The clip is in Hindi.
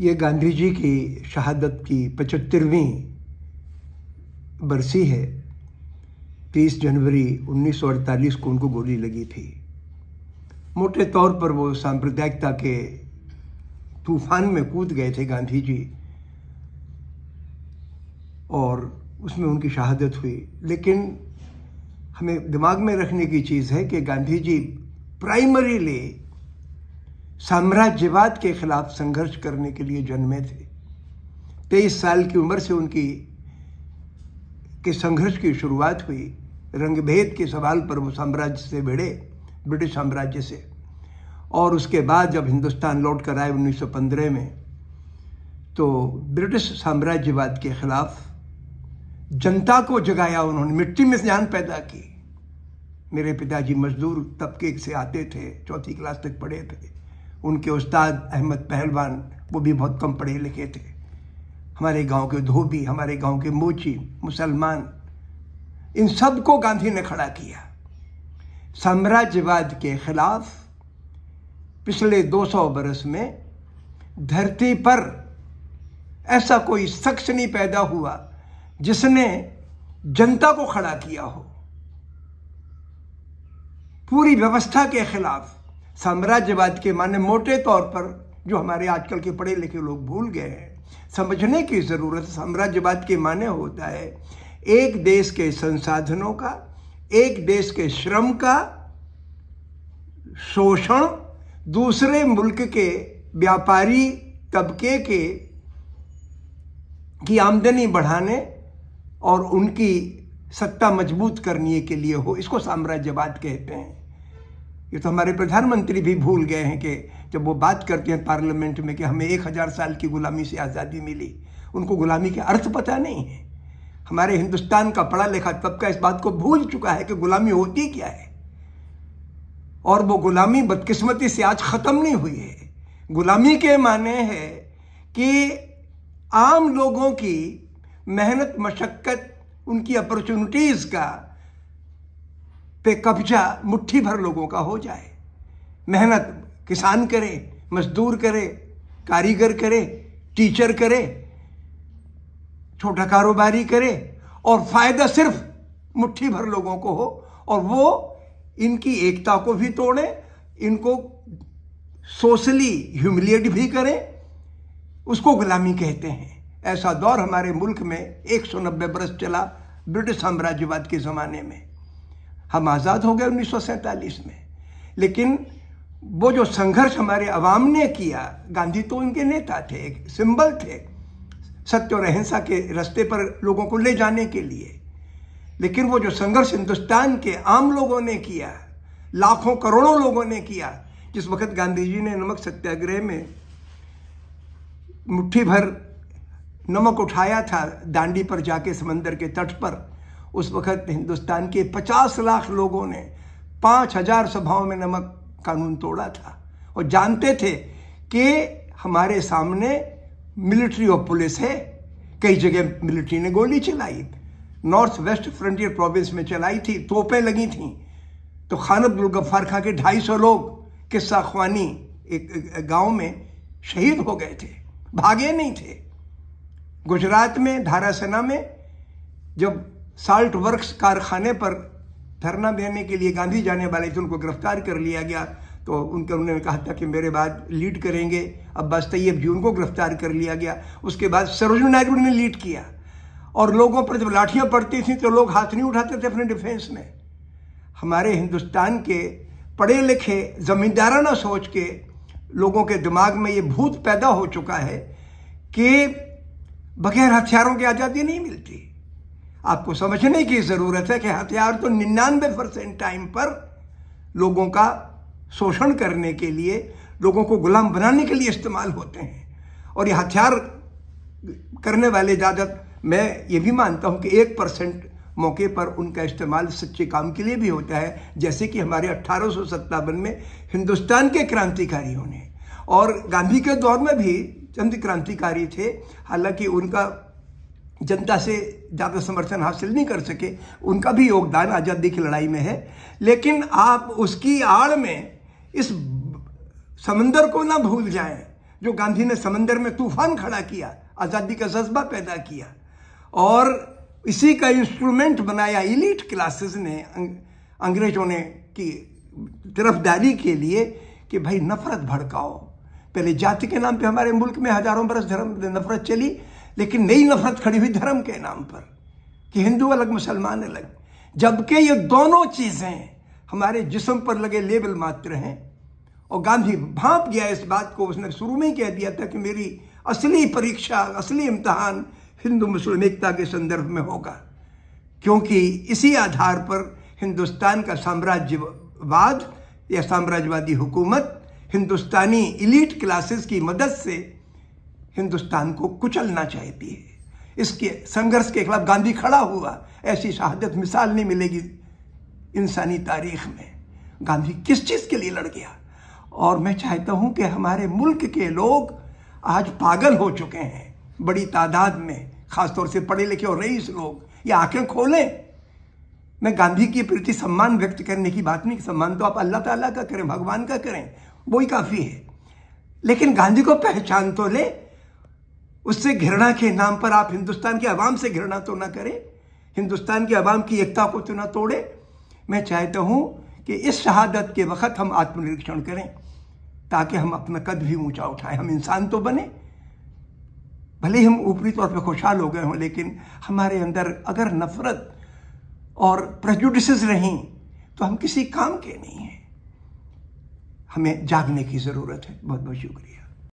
ये गांधी जी की शहादत की पचहत्तरवीं बरसी है 30 जनवरी 1948 को उनको गोली लगी थी मोटे तौर पर वो सांप्रदायिकता के तूफान में कूद गए थे गांधी जी और उसमें उनकी शहादत हुई लेकिन हमें दिमाग में रखने की चीज़ है कि गांधी जी प्राइमरीली साम्राज्यवाद के खिलाफ संघर्ष करने के लिए जन्मे थे तेईस साल की उम्र से उनकी के संघर्ष की शुरुआत हुई रंगभेद के सवाल पर वो साम्राज्य से भिड़े ब्रिटिश साम्राज्य से और उसके बाद जब हिंदुस्तान लौट कर आए 1915 में तो ब्रिटिश साम्राज्यवाद के खिलाफ जनता को जगाया उन्होंने मिट्टी में ज्ञान पैदा की मेरे पिताजी मजदूर तबके से आते थे चौथी क्लास तक पढ़े थे उनके उस्ताद अहमद पहलवान वो भी बहुत कम पढ़े लिखे थे हमारे गांव के धोबी हमारे गांव के मोची मुसलमान इन सबको गांधी ने खड़ा किया साम्राज्यवाद के खिलाफ पिछले 200 बरस में धरती पर ऐसा कोई शख्स नहीं पैदा हुआ जिसने जनता को खड़ा किया हो पूरी व्यवस्था के खिलाफ साम्राज्यवाद के माने मोटे तौर पर जो हमारे आजकल के पढ़े लिखे लोग भूल गए हैं समझने की ज़रूरत साम्राज्यवाद के माने होता है एक देश के संसाधनों का एक देश के श्रम का शोषण दूसरे मुल्क के व्यापारी तबके के की आमदनी बढ़ाने और उनकी सत्ता मजबूत करने के लिए हो इसको साम्राज्यवाद कहते हैं ये तो हमारे प्रधानमंत्री भी भूल गए हैं कि जब वो बात करते हैं पार्लियामेंट में कि हमें एक हज़ार साल की गुलामी से आज़ादी मिली उनको गुलामी के अर्थ पता नहीं है हमारे हिंदुस्तान का पढ़ा लिखा तबका इस बात को भूल चुका है कि गुलामी होती क्या है और वो गुलामी बदकिस्मती से आज ख़त्म नहीं हुई है गुलामी के माने है कि आम लोगों की मेहनत मशक्क़त उनकी अपॉर्चुनिटीज़ का पे कब्जा मुट्ठी भर लोगों का हो जाए मेहनत किसान करे मजदूर करे कारीगर करे टीचर करे छोटा कारोबारी करे और फायदा सिर्फ मुट्ठी भर लोगों को हो और वो इनकी एकता को भी तोड़े इनको सोशली ह्यूमिलिएट भी करें उसको गुलामी कहते हैं ऐसा दौर हमारे मुल्क में 190 बरस चला ब्रिटिश साम्राज्यवाद के ज़माने में हम आज़ाद हो गए उन्नीस में लेकिन वो जो संघर्ष हमारे अवाम ने किया गांधी तो उनके नेता थे एक सिंबल थे सत्य और अहिंसा के रास्ते पर लोगों को ले जाने के लिए लेकिन वो जो संघर्ष हिंदुस्तान के आम लोगों ने किया लाखों करोड़ों लोगों ने किया जिस वक्त गांधी जी ने नमक सत्याग्रह में मुट्ठी भर नमक उठाया था दांडी पर जाके समंदर के तट पर उस वक्त हिंदुस्तान के 50 लाख लोगों ने 5000 सभाओं में नमक कानून तोड़ा था और जानते थे कि हमारे सामने मिलिट्री और पुलिस है कई जगह मिलिट्री ने गोली चलाई नॉर्थ वेस्ट फ्रंटियर प्रोविंस में चलाई थी तोपें लगी थीं तो खान अब्दुल गफ्फार खां के 250 लोग किस्सा खवानी एक गांव में शहीद हो गए थे भागे नहीं थे गुजरात में धारासना में जब साल्ट वर्क्स कारखाने पर धरना देने के लिए गांधी जाने वाले थे उनको गिरफ्तार कर लिया गया तो उनके उन्होंने कहा था कि मेरे बाद लीड करेंगे अब्बास तैयब जी उनको गिरफ्तार कर लिया गया उसके बाद सरोजनी नायडू ने लीड किया और लोगों पर जब लाठियाँ पड़ती थी तो लोग हाथ नहीं उठाते थे अपने डिफेंस में हमारे हिंदुस्तान के पढ़े लिखे जमींदाराना सोच के लोगों के दिमाग में ये भूत पैदा हो चुका है कि बगैर हथियारों की आज़ादी नहीं मिलती आपको समझने की ज़रूरत है कि हथियार तो निन्यानवे परसेंट टाइम पर लोगों का शोषण करने के लिए लोगों को गुलाम बनाने के लिए इस्तेमाल होते हैं और ये हथियार करने वाले इजाज़त मैं ये भी मानता हूँ कि एक परसेंट मौके पर उनका इस्तेमाल सच्चे काम के लिए भी होता है जैसे कि हमारे अट्ठारह में हिंदुस्तान के क्रांतिकारियों ने और गांधी के दौर में भी चंद क्रांतिकारी थे हालांकि उनका जनता से ज़्यादा समर्थन हासिल नहीं कर सके उनका भी योगदान आज़ादी की लड़ाई में है लेकिन आप उसकी आड़ में इस समंदर को ना भूल जाएं जो गांधी ने समंदर में तूफान खड़ा किया आज़ादी का जज्बा पैदा किया और इसी का इंस्ट्रूमेंट बनाया इलीट क्लासेस ने अंग्रेजों ने की तरफदारी के लिए कि भाई नफरत भड़काओ पहले जाति के नाम पे हमारे मुल्क में हजारों बरस धर्म नफरत चली लेकिन नई नफरत खड़ी हुई धर्म के नाम पर कि हिंदू अलग मुसलमान अलग जबकि ये दोनों चीजें हमारे जिसम पर लगे लेबल मात्र हैं और गांधी भाप गया इस बात को उसने शुरू में ही कह दिया था कि मेरी असली परीक्षा असली इम्तहान हिंदू मुस्लिम एकता के संदर्भ में होगा क्योंकि इसी आधार पर हिंदुस्तान का साम्राज्यवाद या साम्राज्यवादी हुकूमत हिंदुस्तानी इलीट क्लासेस की मदद से हिंदुस्तान को कुचलना चाहती है इसके संघर्ष के खिलाफ गांधी खड़ा हुआ ऐसी शहादत मिसाल नहीं मिलेगी इंसानी तारीख में गांधी किस चीज़ के लिए लड़ गया और मैं चाहता हूं कि हमारे मुल्क के लोग आज पागल हो चुके हैं बड़ी तादाद में खासतौर से पढ़े लिखे और रईस लोग ये आंखें खोलें मैं गांधी के प्रति सम्मान व्यक्त करने की बात नहीं सम्मान तो आप अल्लाह ताला का करें भगवान का करें वही काफ़ी है लेकिन गांधी को पहचान तो ले उससे घृणा के नाम पर आप हिंदुस्तान के आवाम से घृणा तो ना करें हिंदुस्तान की आवाम की एकता को तो ना तोड़े मैं चाहता हूँ कि इस शहादत के वक्त हम आत्मनिरीक्षण करें ताकि हम अपना कद भी ऊंचा उठाएं हम इंसान तो बने भले हम ऊपरी तौर पर खुशहाल हो गए हों लेकिन हमारे अंदर अगर नफरत और प्रजुडिस रहें तो हम किसी काम के नहीं हैं हमें जागने की ज़रूरत है बहुत बहुत शुक्रिया